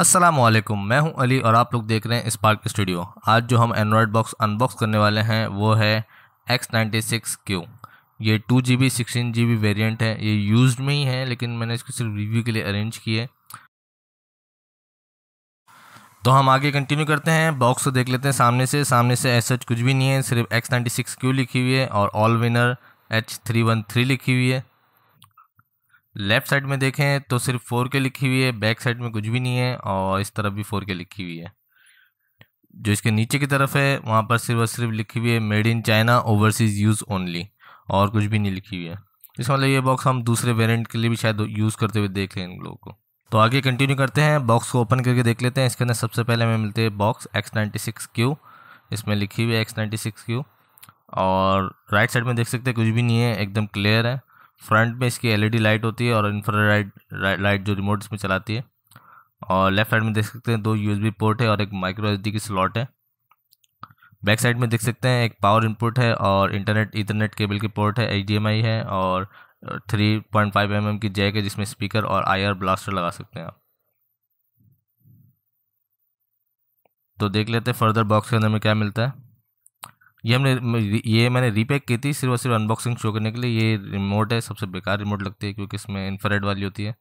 असलम मैं हूं अली और आप लोग देख रहे हैं स्पार्क स्टूडियो आज जो हम एंड्रॉयड बॉक्स अनबॉक्स करने वाले हैं वो है एक्स नाइन्टी सिक्स क्यू ये two G B sixteen G B variant है ये यूज में ही है लेकिन मैंने इसको सिर्फ रिव्यू के लिए अरेंज किए तो हम आगे कंटिन्यू करते हैं बॉक्स को देख लेते हैं सामने से सामने से ऐसा कुछ भी नहीं है सिर्फ एक्स नाइन्टी सिक्स क्यू लिखी हुई है और all winner H three one three लिखी हुई है लेफ्ट साइड में देखें तो सिर्फ फोर के लिखी हुई है बैक साइड में कुछ भी नहीं है और इस तरफ भी फोर के लिखी हुई है जो इसके नीचे की तरफ है वहाँ पर सिर्फ और सिर्फ लिखी हुई है made in China overseas use only और कुछ भी नहीं लिखी हुई है इसका मतलब ये बॉक्स हम दूसरे वेरियंट के लिए भी शायद यूज़ करते हुए देख लें इन लोगों को तो आगे कंटिन्यू करते हैं बॉक्स को ओपन करके देख लेते हैं इसके अंदर सबसे पहले हमें मिलते हैं box X ninety six Q इसमें लिखी हुई है एक्स नाइन्टी सिक्स क्यू और राइट साइड में देख सकते हैं कुछ भी नहीं है एकदम क्लियर है फ्रंट में इसकी एलईडी लाइट होती है और इन्फ्रारेड लाइट जो रिमोट इसमें चलाती है और लेफ्ट साइड में देख सकते हैं दो यूएसबी पोर्ट है और एक माइक्रो एच की स्लॉट है बैक साइड में देख सकते हैं एक पावर इनपुट है और इंटरनेट इथरनेट केबल की पोर्ट है एच है और 3.5 पॉइंट mm की जैक है जिसमें स्पीकर और आईआर ब्लास्टर लगा सकते हैं आप तो देख लेते हैं फर्दर बॉक्स के अंदर में क्या मिलता है ये हमने ये मैंने रीपैक की थी सिर्फ और सिर्फ अनबॉक्सिंग शो करने के लिए ये रिमोट है सबसे बेकार रिमोट लगती है क्योंकि इसमें इन्फ्रेड वाली होती है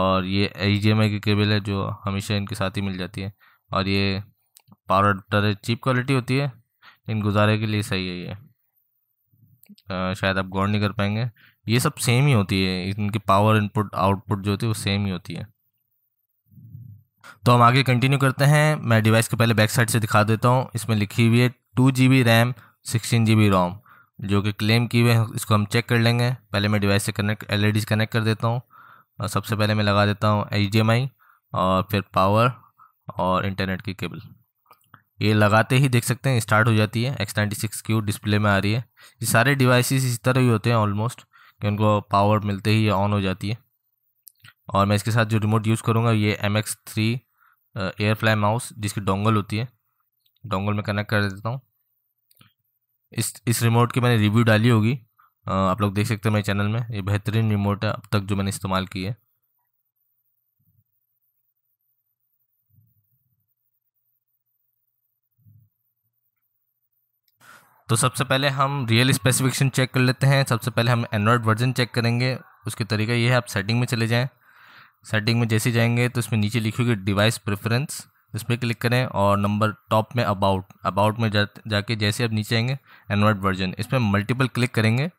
और ये एच की केबल है जो हमेशा इनके साथ ही मिल जाती है और ये पावर अडप्टर है चीप क्वालिटी होती है लेकिन गुजारे के लिए सही है ये आ, शायद आप गौर नहीं कर पाएंगे ये सब सेम ही होती है इनकी पावर इनपुट आउटपुट जो होती है वो सेम ही होती है तो हम आगे कंटिन्यू करते हैं मैं डिवाइस को पहले बैक साइड से दिखा देता हूँ इसमें लिखी हुई है two G B RAM sixteen G B ROM जो कि क्लेम की हुए हैं इसको हम चेक कर लेंगे पहले मैं डिवाइस से कनेक्ट एल ई कनेक्ट कर देता हूँ और सबसे पहले मैं लगा देता हूँ एच डी एम आई और फिर पावर और इंटरनेट की केबल ये लगाते ही देख सकते हैं स्टार्ट हो जाती है X ninety six Q display में आ रही है ये सारे डिवाइसेस इस तरह ही होते हैं ऑलमोस्ट कि उनको पावर मिलते ही ये ऑन हो जाती है और मैं इसके साथ जो रिमोट यूज़ करूँगा ये M X three air fly mouse जिसकी डोंगल होती है डोंगल में कनेक्ट कर देता हूँ इस इस रिमोट की मैंने रिव्यू डाली होगी आप लोग देख सकते हैं मेरे चैनल में ये बेहतरीन रिमोट है अब तक जो मैंने इस्तेमाल की है तो सबसे पहले हम रियल स्पेसिफिकेशन चेक कर लेते हैं सबसे पहले हम एंड्रॉयड वर्जन चेक करेंगे उसके तरीका ये है आप सेटिंग में चले जाएं सेटिंग में जैसे जाएंगे तो इसमें नीचे लिखी हुई डिवाइस प्रेफरेंस इस पर क्लिक करें और नंबर टॉप में अबाउट अबाउट में जा जाके जैसे आप नीचे आएंगे एंड्रॉयड वर्जन इसमें मल्टीपल क्लिक करेंगे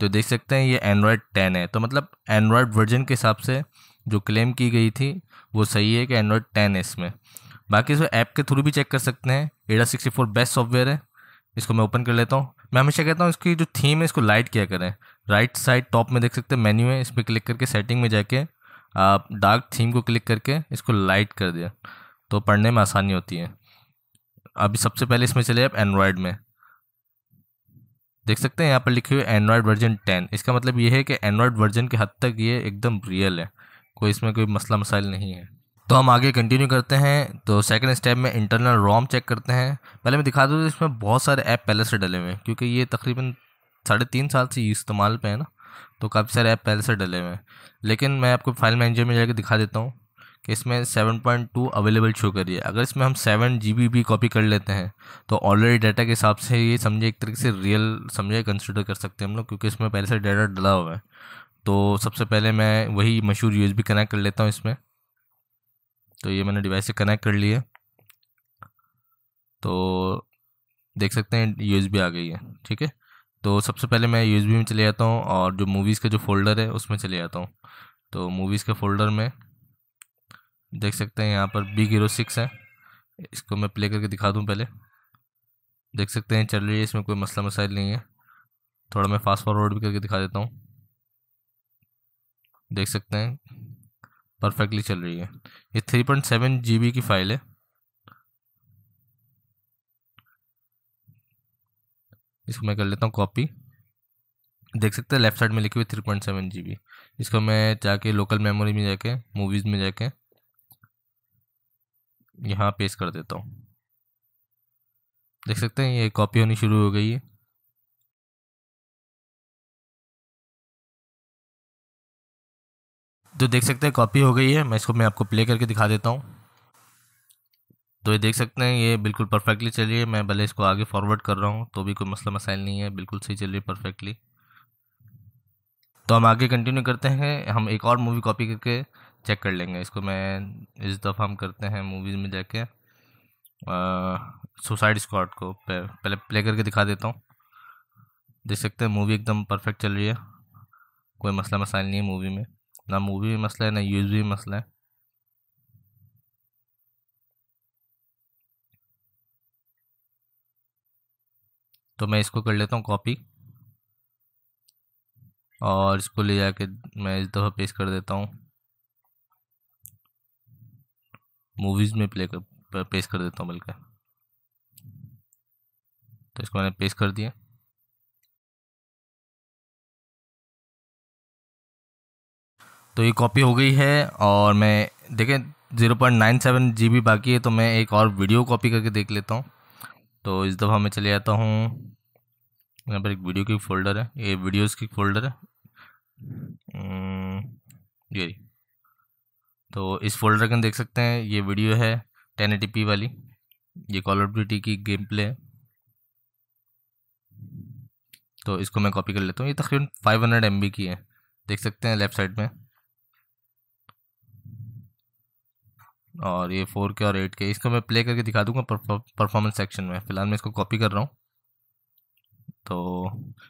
तो देख सकते हैं ये एंड्रॉयड टेन है तो मतलब एंड्रॉयड वर्जन के हिसाब से जो क्लेम की गई थी वो सही है कि एंड्रॉयड टेन है इसमें बाकी इसमें ऐप के थ्रू भी चेक कर सकते हैं एडा सिक्सटी फोर बेस्ट सॉफ्टवेयर है इसको मैं ओपन कर लेता हूँ मैं हमेशा कहता हूँ इसकी जो थीम है इसको लाइट किया करें राइट साइड टॉप में देख सकते हैं मेन्यू है इस पर क्लिक करके सेटिंग में जाके आप डार्क थीम को क्लिक करके इसको लाइट कर दिया तो पढ़ने में आसानी होती है अभी सबसे पहले इसमें चले आप एंड्रॉयड में देख सकते हैं यहाँ पर लिखी हुई एंड्रॉयड वर्जन टेन इसका मतलब ये है कि एंड्रॉयड वर्जन के हद तक ये एकदम रियल है कोई इसमें कोई मसला मसाइल नहीं है तो हम आगे कंटिन्यू करते हैं तो सेकंड स्टेप में इंटरनल रोम चेक करते हैं पहले मैं दिखा दूँ तो इसमें बहुत सारे ऐप पहले से डले हुए हैं क्योंकि ये तकरीबन साढ़े तीन साल से इस्तेमाल पे है ना तो काफ़ी सारे ऐप पहले से डले हुए हैं लेकिन मैं आपको फाइल मैनेजर में जाकर दिखा देता हूँ कि इसमें 7.2 अवेलेबल शो कर रही है अगर इसमें हम सेवन जी भी कॉपी कर लेते हैं तो ऑलरेडी डाटा के हिसाब से ये समझे एक तरीके से रियल समझे कंसिडर कर सकते हैं हम लोग क्योंकि इसमें पहले से डाटा डला हुआ है तो सबसे पहले मैं वही मशहूर यूएसबी कनेक्ट कर लेता हूँ इसमें तो ये मैंने डिवाइस से कनेक्ट कर लिया तो देख सकते हैं बी आ गई है ठीक है तो सबसे पहले मैं बी में चले जाता हूँ और जो मूवीज़ का जो फोल्डर है उसमें चले जाता हूँ तो मूवीज़ के फोल्डर में देख सकते हैं यहाँ पर बिग हीरो सिक्स है इसको मैं प्ले करके दिखा दूँ पहले देख सकते हैं चल रही है इसमें कोई मसला मसाइल नहीं है थोड़ा मैं फास्ट फॉरवर्ड भी करके दिखा देता हूँ देख सकते हैं परफेक्टली चल रही है ये three point seven G B की फ़ाइल है इसको मैं कर लेता हूँ कॉपी देख सकते हैं लेफ्ट साइड में लिखी हुई three point seven G B इसको मैं जाके लोकल मेमोरी में जाके मूवीज़ में जाके यहाँ पेश कर देता हूँ देख सकते हैं ये कॉपी होनी शुरू हो गई है तो देख सकते हैं कॉपी हो गई है मैं इसको मैं आपको प्ले करके दिखा देता हूँ तो ये देख सकते हैं ये बिल्कुल परफेक्टली चल रही है मैं भले इसको आगे फॉरवर्ड कर रहा हूँ तो भी कोई मसला मसाइल नहीं है बिल्कुल सही चल रही है परफेक्टली तो हम आगे कंटिन्यू करते हैं हम एक और मूवी कॉपी करके चेक कर लेंगे इसको मैं इस दफ़ा हम करते हैं मूवीज़ में जाके सुसाइड स्क्वाड को पहले प्ले करके दिखा देता हूँ देख सकते हैं मूवी एकदम परफेक्ट चल रही है कोई मसला मसाइल नहीं है मूवी में ना मूवी में मसला है ना यूज़ भी मसला है तो मैं इसको कर लेता हूँ कॉपी और इसको ले जाके मैं इस दफ़ा पेश कर देता हूँ मूवीज़ में प्ले कर पेश कर देता हूँ बल्कि तो इसको मैंने पेश कर दिया तो ये कॉपी हो गई है और मैं देखें zero point nine seven G B बाकी है तो मैं एक और वीडियो कॉपी करके देख लेता हूँ तो इस दफ़ा मैं चले जाता हूँ यहाँ पर एक वीडियो की फोल्डर है ये वीडियोस की फोल्डर है ये तो इस फोल्डर के अंदर देख सकते हैं ये वीडियो है टेन वाली ये कॉल ऑफ ड्यूटी की गेम प्ले है तो इसको मैं कॉपी कर लेता हूँ ये तकरीबन फाइव हंड्रेड एम बी की है देख सकते हैं लेफ़्ट साइड में और ये फोर के और एट के इसको मैं प्ले करके दिखा दूंगा परफॉर्मेंस सेक्शन में फ़िलहाल मैं इसको कॉपी कर रहा हूँ तो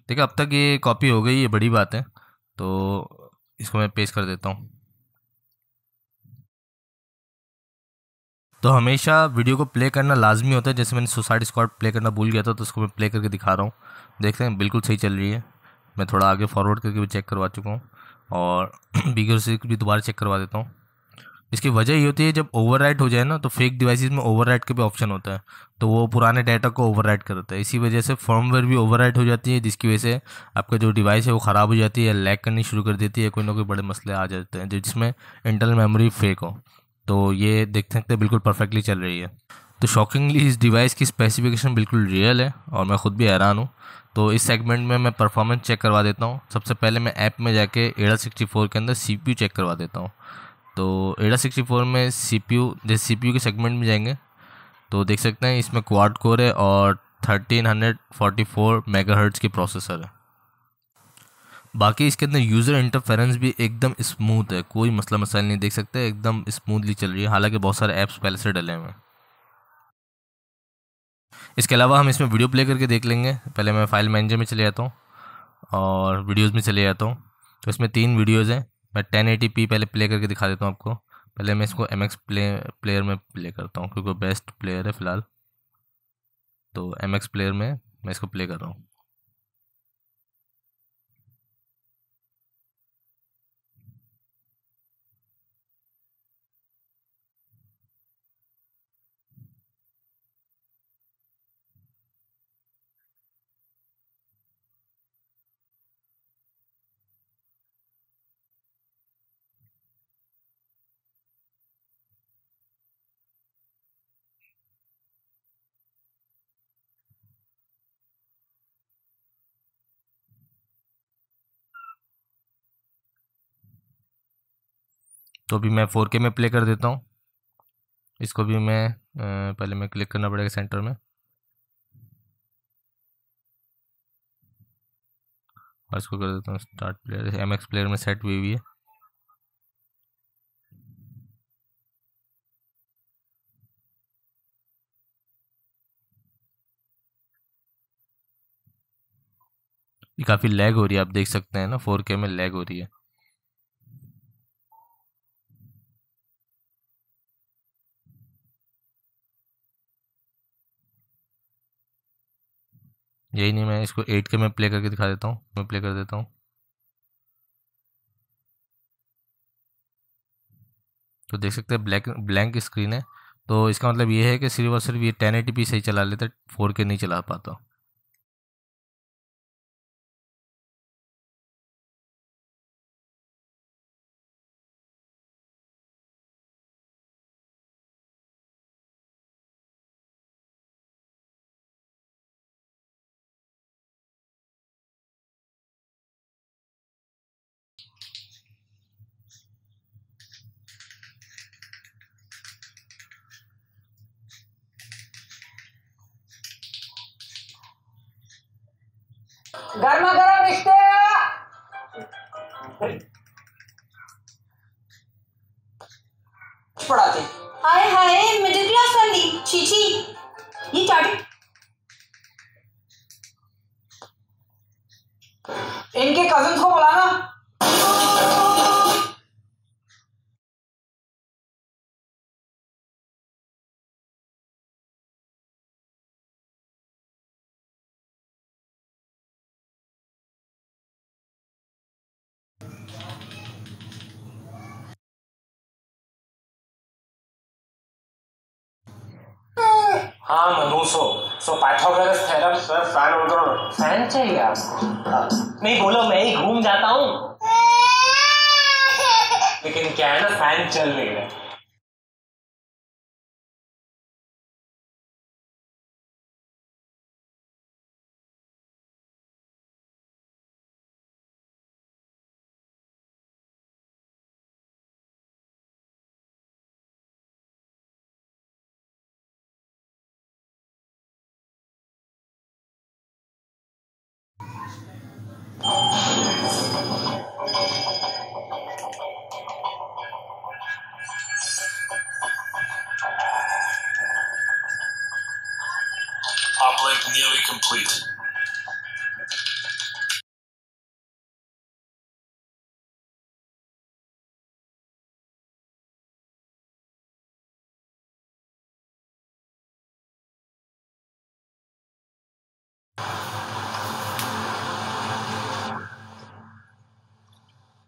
देखिए अब तक ये कॉपी हो गई ये बड़ी बात है तो इसको मैं पेश कर देता हूँ तो हमेशा वीडियो को प्ले करना लाजमी होता है जैसे मैंने सुसाइड स्क्वाड प्ले करना भूल गया था तो उसको मैं प्ले करके दिखा रहा हूँ देखते हैं बिल्कुल सही चल रही है मैं थोड़ा आगे फॉरवर्ड करके भी चेक करवा चुका हूँ और बिगर से भी दोबारा चेक करवा देता हूँ इसकी वजह ये होती है जब ओवर हो जाए ना तो फेक डिवाइसेस में ओवर के भी ऑप्शन होता है तो वो पुराने डाटा को ओवर राइड करता है इसी वजह से फॉर्मवेयर भी ओवर हो जाती है जिसकी वजह से आपका जो डिवाइस है वो ख़राब हो जाती है या लैक करनी शुरू कर देती है कोई ना कोई बड़े मसले आ जाते हैं जिसमें इंटरनल मेमोरी फेक हो तो ये देख सकते हैं बिल्कुल परफेक्टली चल रही है तो शॉकिंगली इस डिवाइस की स्पेसिफिकेशन बिल्कुल रियल है और मैं ख़ुद भी हैरान हूँ तो इस सेगमेंट में मैं परफॉर्मेंस चेक करवा देता हूँ सबसे पहले मैं ऐप में जाके एडा सिक्सटी फोर के अंदर सी पी यू चेक करवा देता हूँ तो एडा सिक्सटी फोर में सी पी यू जैसे सी पी यू के सेगमेंट में जाएंगे तो देख सकते हैं इसमें क्वाड कोर है और thirteen hundred forty four mega hertz की प्रोसेसर है बाकी इसके अंदर यूज़र इंटरफेरेंस भी एकदम स्मूथ है कोई मसला मसाइल नहीं देख सकते एकदम स्मूथली चल रही है हालांकि बहुत सारे ऐप्स पहले से डले हुए हैं इसके अलावा हम इसमें वीडियो प्ले करके देख लेंगे पहले मैं फाइल मैनेजर में चले जाता हूँ और वीडियोज़ में चले जाता हूँ तो इसमें तीन वीडियोज़ हैं मैं टेन एटी पी पहले प्ले करके दिखा देता हूँ आपको पहले मैं इसको एम एक्स प्ले प्लेयर में प्ले करता हूँ क्योंकि बेस्ट प्लेयर है फ़िलहाल तो एम एक्स प्लेयर में मैं इसको प्ले कर रहा हूँ तो अभी मैं फोर के में प्ले कर देता हूँ इसको भी मैं पहले मैं क्लिक करना पड़ेगा सेंटर में और इसको कर देता हूँ start player M X player में सेट हुई हुई है ये काफ़ी लैग हो रही है आप देख सकते हैं ना फोर के में लैग हो रही है यही नहीं मैं इसको एट के में प्ले करके दिखा देता हूँ मैं प्ले कर देता हूँ तो देख सकते हैं ब्लैक ब्लैंक स्क्रीन है तो इसका मतलब ये है कि सिर्फ और सिर्फ ये टेन एटी पी सही चला लेता फोर के नहीं चला पाता गर्मा गर्म रिश्ते हाँ Manu so Pythagoras theorem sir fan होगा फैन चाहिए आपको नहीं बोलो मैं ही घूम जाता हूँ लेकिन क्या है ना फैन चल नहीं रहा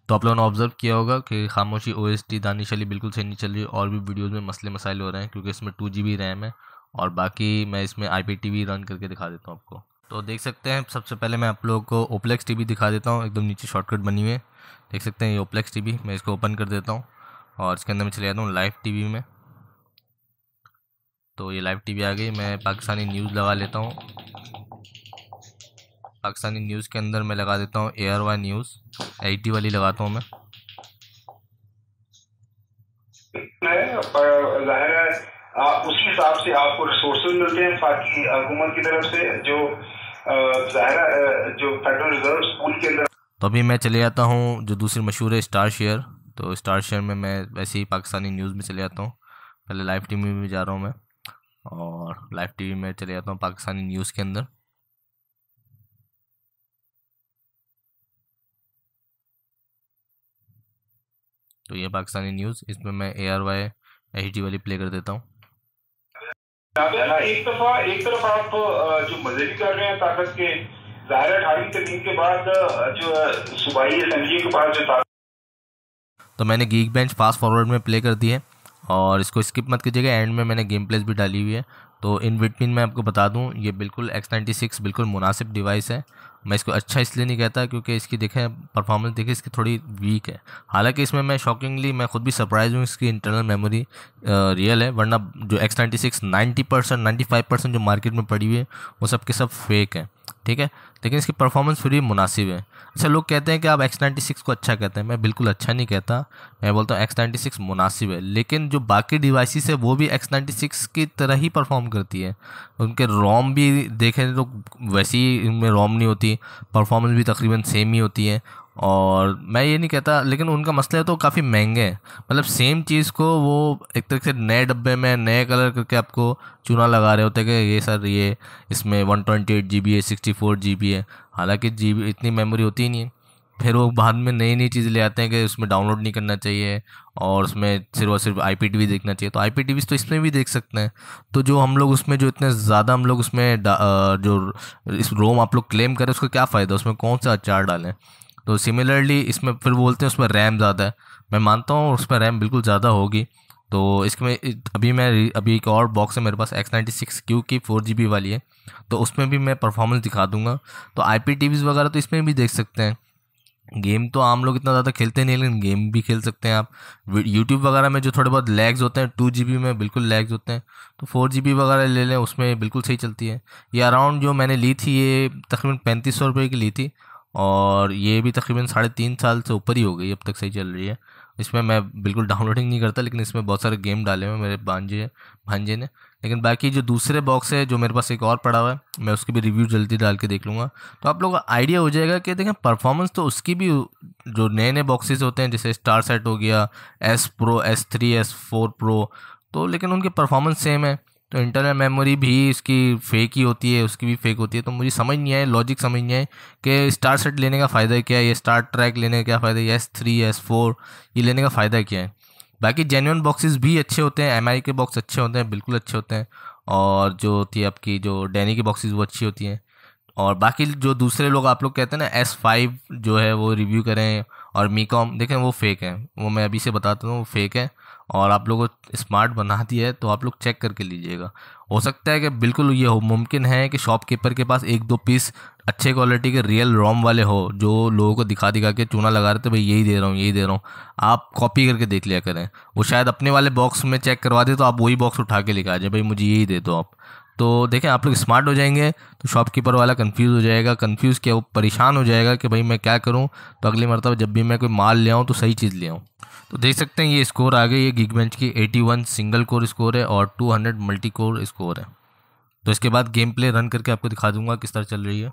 तो आप लोगों ने ऑब्जर्व किया होगा कि खामोशी O S T Danish Ali बिल्कुल सही नहीं चल रही और भी वीडियोज़ में मसले मसाइल हो रहे हैं क्योंकि इसमें टू जी बी रैम है और बाकी मैं इसमें I P T V run करके दिखा देता हूँ आपको तो देख सकते हैं सबसे पहले मैं आप लोगों को ओप्लेक्स टी वी दिखा देता हूँ एकदम नीचे शॉर्टकट बनी हुई है देख सकते हैं ये ओप्लेक्स टी वी मैं इसको ओपन कर देता हूँ और इसके अंदर मैं चले जाता हूँ लाइव टी वी में तो ये लाइव टी वी आ गई मैं पाकिस्तानी न्यूज़ लगा लेता हूँ पाकिस्तानी न्यूज़ के अंदर मैं लगा देता हूँ A R Y news T वाली लगाता हूँ मैं उसी हिसाब से आपको रिसोर्सेज मिलते हैं हुकूमत की तरफ से जो जो फेडरल रिजर्व अंदर तो अभी मैं चले जाता हूँ जो दूसरी मशहूर है स्टार शेयर तो स्टार शेयर में मैं वैसे ही पाकिस्तानी न्यूज़ में चले जाता हूँ पहले लाइव टीवी में भी जा रहा हूँ मैं और लाइव टीवी में चले जाता हूँ पाकिस्तानी न्यूज़ के अंदर तो ये पाकिस्तानी न्यूज़ इसमें मैं A R Y H D वाली प्ले कर देता हूँ एक दफा एक तरफ आप जो मजे भी कर रहे हैं ताकत के जाहिर अठारहवीं तकनीक के बाद जो सूबाई असम्बली के पास जो तो मैंने गीक बेंच फास्ट फॉरवर्ड में प्ले कर दी है और इसको स्किप मत कीजिएगा एंड में मैंने गेम प्लेस भी डाली हुई है तो इन बिटवीन मैं आपको बता दूं ये बिल्कुल एक्स नाइन्टी सिक्स बिल्कुल मुनासिब डिवाइस है मैं इसको अच्छा इसलिए नहीं कहता क्योंकि इसकी देखें परफॉर्मेंस देखें इसकी थोड़ी वीक है हालांकि इसमें मैं शॉकिंगली मैं खुद भी सरप्राइज हूँ इसकी इंटरनल मेमोरी रियल है वरना जो X ninety six ninety percent ninety five percent जो मार्केट में पड़ी हुई है वो सब के सब फेक हैं ठीक है लेकिन इसकी परफॉर्मेंस फिर भी मुनासिब है अच्छा लोग कहते हैं कि आप एक्स नाइन्टी सिक्स को अच्छा कहते हैं मैं बिल्कुल अच्छा नहीं कहता मैं बोलता हूँ एक्स नाइन्टी सिक्स मुनासिब है लेकिन जो बाकी डिवाइसिस है वो भी एक्स नाइन्टी सिक्स की तरह ही परफॉर्म करती है उनके रोम भी देखें तो वैसी ही उनमें रोम नहीं होती परफॉर्मेंस भी तकरीबन सेम ही होती है और मैं ये नहीं कहता लेकिन उनका मसला है तो काफ़ी महंगे हैं मतलब सेम चीज़ को वो एक तरह से नए डब्बे में नए कलर करके आपको चूना लगा रहे होते हैं कि ये सर ये इसमें one twenty eight G B है सिक्सटी फोर जी बी है हालाँकि जी बी इतनी मेमोरी होती ही नहीं है फिर वो बाद में नई नई चीज़ें ले आते हैं कि उसमें डाउनलोड नहीं करना चाहिए और उसमें सिर्फ और सिर्फ आई पी टी वी देखना चाहिए तो आई पी टी वी तो इसमें भी देख सकते हैं तो जो हम लोग उसमें जो इतने ज़्यादा हम लोग उसमें जो इस रोम आप लोग क्लेम करें उसका क्या फ़ायदा उसमें कौन सा अचार डालें तो सिमिलरली इसमें फिर बोलते हैं उसमें रैम ज़्यादा है मैं मानता हूँ उसमें रैम बिल्कुल ज़्यादा होगी तो इसमें अभी मैं अभी एक और बॉक्स है मेरे पास एक्स नाइन्टी सिक्स क्यू की फोर जी बी वाली है तो उसमें भी मैं परफॉर्मेंस दिखा दूंगा तो आई पी टी वीज़ वगैरह तो इसमें भी देख सकते हैं गेम तो आम लोग इतना ज़्यादा खेलते नहीं लेकिन गेम भी खेल सकते हैं आप यूट्यूब वगैरह में जो थोड़े बहुत लैग्स होते हैं टू जी में बिल्कुल लैग्स होते हैं तो फोर जी वगैरह ले लें उसमें बिल्कुल सही चलती है ये अराउंड जो मैंने ली थी ये तकरीबन पैंतीस सौ रुपये की ली थी और ये भी तकरीबन साढ़े तीन साल से ऊपर ही हो गई अब तक सही चल रही है इसमें मैं बिल्कुल डाउनलोडिंग नहीं करता लेकिन इसमें बहुत सारे गेम डाले हुए मेरे भांजे भांजे ने लेकिन बाकी जो दूसरे बॉक्स है जो मेरे पास एक और पड़ा हुआ है मैं उसकी भी रिव्यू जल्दी डाल के देख लूँगा तो आप लोगों का आइडिया हो जाएगा कि देखें परफॉर्मेंस तो उसकी भी जो नए नए बॉक्सेस होते हैं जैसे स्टार सेट हो गया S pro S three S four pro तो लेकिन उनकी परफॉर्मेंस सेम है तो इंटरनल मेमोरी भी इसकी फेक ही होती है उसकी भी फेक होती है तो मुझे समझ नहीं आए लॉजिक समझ नहीं आए कि स्टार सेट लेने का फ़ायदा क्या है ये स्टार ट्रैक लेने का क्या फ़ायदा है एस थ्री एस फोर ये लेने का फ़ायदा क्या है बाकी जेन्यून बॉक्सेस भी अच्छे होते हैं एम के बॉक्स अच्छे होते हैं बिल्कुल अच्छे होते हैं और जो होती है आपकी जो डैनी की बॉक्सेस वो अच्छी होती हैं और बाकी जो दूसरे लोग आप लोग कहते हैं ना एस फाइव जो है वो रिव्यू करें और मी कॉम देखें वो फेक है वो मैं अभी से बताता हूँ वो फेक है और आप लोगों को स्मार्ट बना दिया है तो आप लोग चेक करके लीजिएगा हो सकता है कि बिल्कुल ये हो मुमकिन है कि शॉपकीपर के पास एक दो पीस अच्छे क्वालिटी के रियल रोम वाले हो जो लोगों को दिखा दिखा के चूना लगा रहे थे भाई यही दे रहा हूँ यही दे रहा हूँ आप कॉपी करके देख लिया करें वो शायद अपने वाले बॉक्स में चेक करवा दे तो आप वही बॉक्स उठा के लेकर आ जाए भाई मुझे यही दे दो आप तो देखें आप लोग स्मार्ट हो जाएंगे तो शॉपकीपर वाला कंफ्यूज हो जाएगा कंफ्यूज क्या वो परेशान हो जाएगा कि भाई मैं क्या करूँ तो अगली मरतब जब भी मैं कोई माल ले आऊँ तो सही चीज़ ले आऊँ तो देख सकते हैं ये स्कोर आ गई ये गिग बेंच की 81 सिंगल कोर स्कोर है और 200 मल्टी कोर स्कोर है तो इसके बाद गेम प्ले रन करके आपको दिखा दूंगा किस तरह चल रही है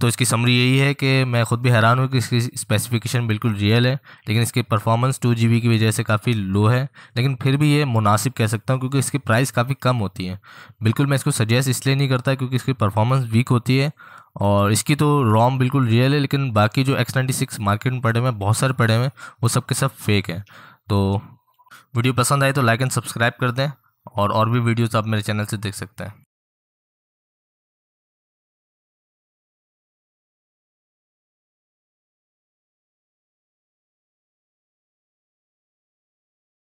तो इसकी समरी यही है कि मैं खुद भी हैरान हूँ कि इसकी स्पेसिफिकेशन बिल्कुल रियल है लेकिन इसकी परफॉर्मेंस टू जी की वजह से काफ़ी लो है लेकिन फिर भी ये मुनासिब कह सकता हूँ क्योंकि इसकी प्राइस काफ़ी कम होती है बिल्कुल मैं इसको सजेस्ट इसलिए नहीं करता क्योंकि इसकी परफॉर्मेंस वीक होती है और इसकी तो रॉम बिल्कुल रियल है लेकिन बाकी जो एक्स नाइन्टी सिक्स मार्केट में पड़े हुए हैं बहुत सारे पड़े हुए हैं वो सब के सब फेक हैं तो वीडियो पसंद आए तो लाइक एंड सब्सक्राइब कर दें और और भी वीडियोस आप मेरे चैनल से देख सकते हैं